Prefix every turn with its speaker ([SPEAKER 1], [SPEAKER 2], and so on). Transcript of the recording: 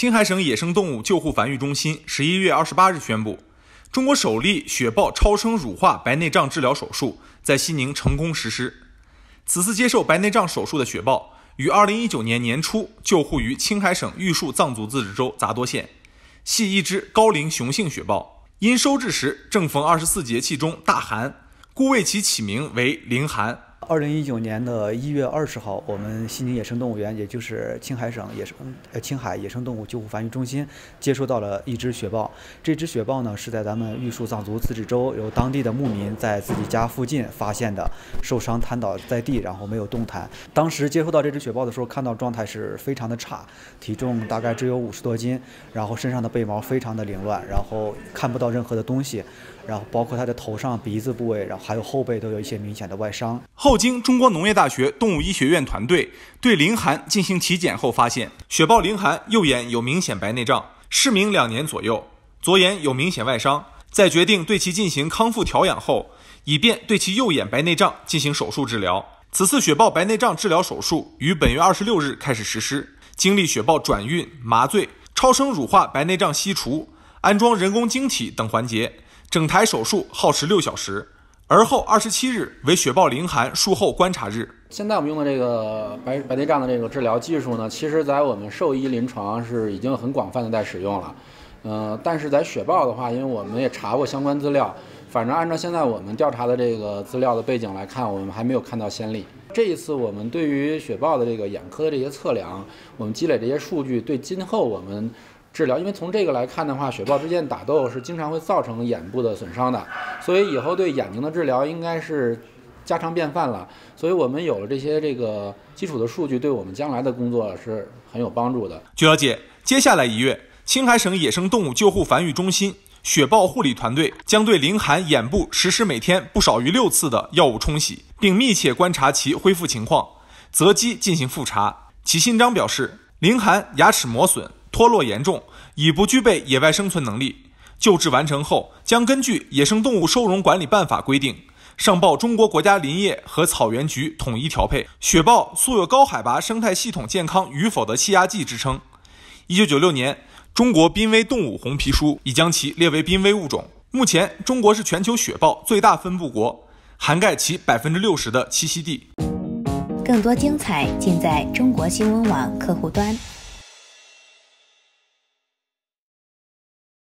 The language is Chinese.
[SPEAKER 1] 青海省野生动物救护繁育中心十一月二十八日宣布，中国首例雪豹超声乳化白内障治疗手术在西宁成功实施。此次接受白内障手术的雪豹，于二零一九年年初救护于青海省玉树藏族自治州杂多县，系一只高龄雄性雪豹，因收治时正逢二十四节气中大寒，故为其起名为“凌寒”。
[SPEAKER 2] 二零一九年的一月二十号，我们西宁野生动物园，也就是青海省野生呃青海野生动物救护繁育中心，接收到了一只雪豹。这只雪豹呢，是在咱们玉树藏族自治州由当地的牧民在自己家附近发现的，受伤瘫倒在地，然后没有动弹。当时接收到这只雪豹的时候，看到状态是非常的差，体重大概只有五十多斤，然后身上的背毛非常的凌乱，然后看不到任何的东西，然后包括它的头上鼻子部位，然后还有后背都有一些明显的外伤。
[SPEAKER 1] 后经中国农业大学动物医学院团队对林寒进行体检后，发现雪豹林寒右眼有明显白内障，失明两年左右；左眼有明显外伤。在决定对其进行康复调养后，以便对其右眼白内障进行手术治疗。此次雪豹白内障治疗手术于本月二十六日开始实施，经历雪豹转运、麻醉、超声乳化白内障吸除、安装人工晶体等环节，整台
[SPEAKER 3] 手术耗时六小时。而
[SPEAKER 1] 后二十七日为雪豹凌寒术后观察日。
[SPEAKER 3] 现在我们用的这个白白内障的这个治疗技术呢，其实在我们兽医临床是已经很广泛的在使用了。嗯，但是在雪豹的话，因为我们也查过相关资料，反正按照现在我们调查的这个资料的背景来看，我们还没有看到先例。这一次我们对于雪豹的这个眼科的这些测量，我们积累这些数据，对今后我们治疗，因为从这个来看的话，雪豹之间打斗是经常会造成眼部的损伤的。所以以后对眼睛的治疗应该是家常便饭了。所以我们有了这些这个基础的数据，对我们将来的工作是很有帮助的。
[SPEAKER 1] 据了解，接下来一月，青海省野生动物救护繁育中心雪豹护理团队将对凌寒眼部实施每天不少于六次的药物冲洗，并密切观察其恢复情况，择机进行复查。齐新章表示，凌寒牙齿磨损、脱落严重，已不具备野外生存能力。救治完成后，将根据《野生动物收容管理办法》规定，上报中国国家林业和草原局统一调配。雪豹素有高海拔生态系统健康与否的气压计之称。一九九六年，《中国濒危动物红皮书》已将其列为濒危物种。目前，中国是全球雪豹最大分布国，涵盖其百分之六十的栖息地。
[SPEAKER 2] 更多精彩尽在中国新闻网客户端。